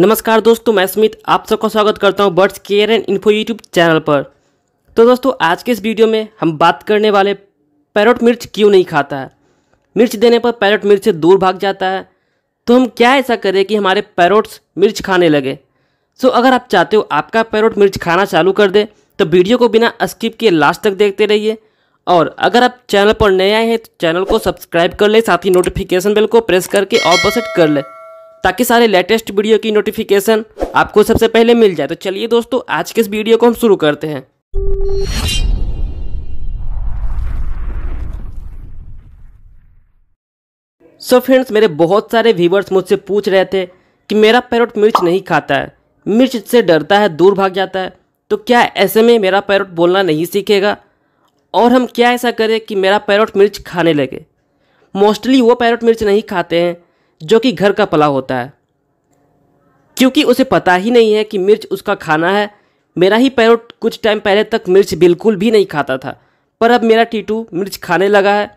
नमस्कार दोस्तों मैं सुमित आप सबका स्वागत करता हूं birds care and info YouTube channel पर तो दोस्तों आज के इस वीडियो में हम बात करने वाले पैरोट मिर्च क्यों नहीं खाता है मिर्च देने पर पैरोट मिर्च से दूर भाग जाता है तो हम क्या ऐसा करें कि हमारे पैरोट्स मिर्च खाने लगे सो अगर आप चाहते हो आपका पैरोट मिर्च खाना चालू कर दे तो वीडियो को बिना स्किप किए लास्ट तक देखते रहिए और अगर आप चैनल पर नए आए हैं तो चैनल को सब्सक्राइब कर लें साथ ही नोटिफिकेशन बेल को प्रेस करके ऑल पर सेट कर लें ताकि सारे लेटेस्ट वीडियो की नोटिफिकेशन आपको सबसे पहले मिल जाए तो चलिए दोस्तों आज के इस वीडियो को हम शुरू करते हैं सो so फ्रेंड्स मेरे बहुत सारे व्यूवर्स मुझसे पूछ रहे थे कि मेरा पैरोट मिर्च नहीं खाता है मिर्च से डरता है दूर भाग जाता है तो क्या ऐसे में मेरा पैरोट बोलना नहीं सीखेगा और हम क्या ऐसा करें कि मेरा पैरोट मिर्च खाने लगे मोस्टली वो पैरोट मिर्च नहीं खाते हैं जो कि घर का पला होता है क्योंकि उसे पता ही नहीं है कि मिर्च उसका खाना है मेरा ही पैरोट कुछ टाइम पहले तक मिर्च बिल्कुल भी नहीं खाता था पर अब मेरा टीटू मिर्च खाने लगा है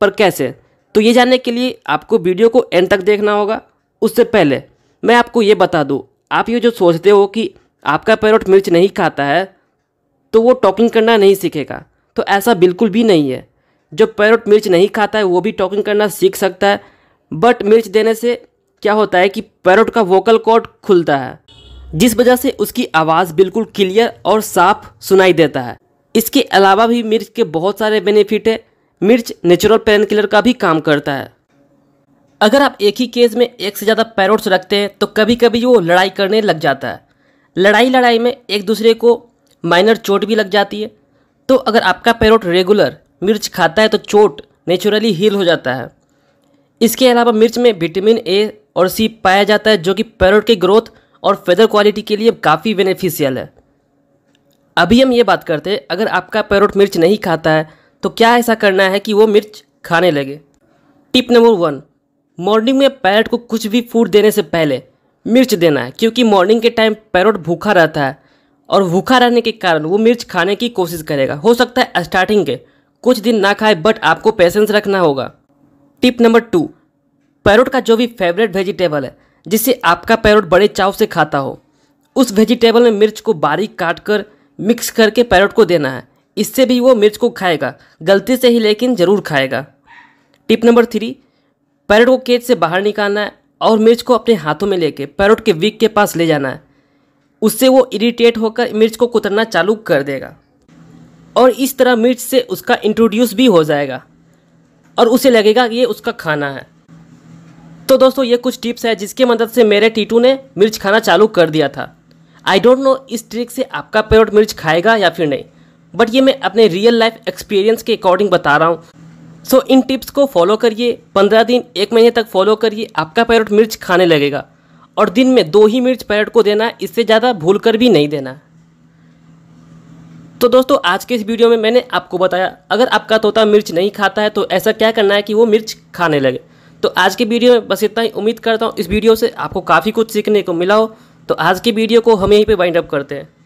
पर कैसे तो ये जानने के लिए आपको वीडियो को एंड तक देखना होगा उससे पहले मैं आपको ये बता दूँ आप ये जो सोचते हो कि आपका पैरोट मिर्च नहीं खाता है तो वो टॉकिंग करना नहीं सीखेगा तो ऐसा बिल्कुल भी नहीं है जो पैरोट मिर्च नहीं खाता है वो भी टॉकिंग करना सीख सकता है बट मिर्च देने से क्या होता है कि पैरोट का वोकल कॉर्ड खुलता है जिस वजह से उसकी आवाज़ बिल्कुल क्लियर और साफ सुनाई देता है इसके अलावा भी मिर्च के बहुत सारे बेनिफिट है मिर्च नेचुरल पेन किलर का भी काम करता है अगर आप एक ही केस में एक से ज़्यादा पैरोट्स रखते हैं तो कभी कभी वो लड़ाई करने लग जाता है लड़ाई लड़ाई में एक दूसरे को माइनर चोट भी लग जाती है तो अगर आपका पैरोट रेगुलर मिर्च खाता है तो चोट नेचुरली हील हो जाता है इसके अलावा मिर्च में विटामिन ए और सी पाया जाता है जो कि पैरोट की ग्रोथ और फेदर क्वालिटी के लिए काफ़ी बेनिफिशियल है अभी हम ये बात करते हैं अगर आपका पैरोट मिर्च नहीं खाता है तो क्या ऐसा करना है कि वो मिर्च खाने लगे टिप नंबर वन मॉर्निंग में पैरोट को कुछ भी फूड देने से पहले मिर्च देना है क्योंकि मॉर्निंग के टाइम पैरोट भूखा रहता है और भूखा रहने के कारण वो मिर्च खाने की कोशिश करेगा हो सकता है स्टार्टिंग के कुछ दिन ना खाए बट आपको पेशेंस रखना होगा टिप नंबर टू पैरोट का जो भी फेवरेट वेजिटेबल है जिसे आपका पैरोट बड़े चाव से खाता हो उस वेजिटेबल में मिर्च को बारीक काट कर मिक्स करके पैरोट को देना है इससे भी वो मिर्च को खाएगा गलती से ही लेकिन ज़रूर खाएगा टिप नंबर थ्री पैरोट को केज से बाहर निकालना है और मिर्च को अपने हाथों में लेके पैरोट के विक के पास ले जाना है उससे वो इरिटेट होकर मिर्च को कुतरना चालू कर देगा और इस तरह मिर्च से उसका इंट्रोड्यूस भी हो जाएगा और उसे लगेगा ये उसका खाना है तो दोस्तों ये कुछ टिप्स है जिसके मदद से मेरे टीटू ने मिर्च खाना चालू कर दिया था आई डोंट नो इस ट्रिक से आपका पेरोट मिर्च खाएगा या फिर नहीं बट ये मैं अपने रियल लाइफ एक्सपीरियंस के अकॉर्डिंग बता रहा हूँ सो so, इन टिप्स को फॉलो करिए पंद्रह दिन एक महीने तक फॉलो करिए आपका पैरट मिर्च खाने लगेगा और दिन में दो ही मिर्च पैरट को देना इससे ज़्यादा भूल कर भी नहीं देना तो दोस्तों आज के इस वीडियो में मैंने आपको बताया अगर आपका तोता मिर्च नहीं खाता है तो ऐसा क्या करना है कि वो मिर्च खाने लगे तो आज के वीडियो में बस इतना ही उम्मीद करता हूँ इस वीडियो से आपको काफ़ी कुछ सीखने को मिला हो तो आज की वीडियो को हम यहीं पर वाइंड अप करते हैं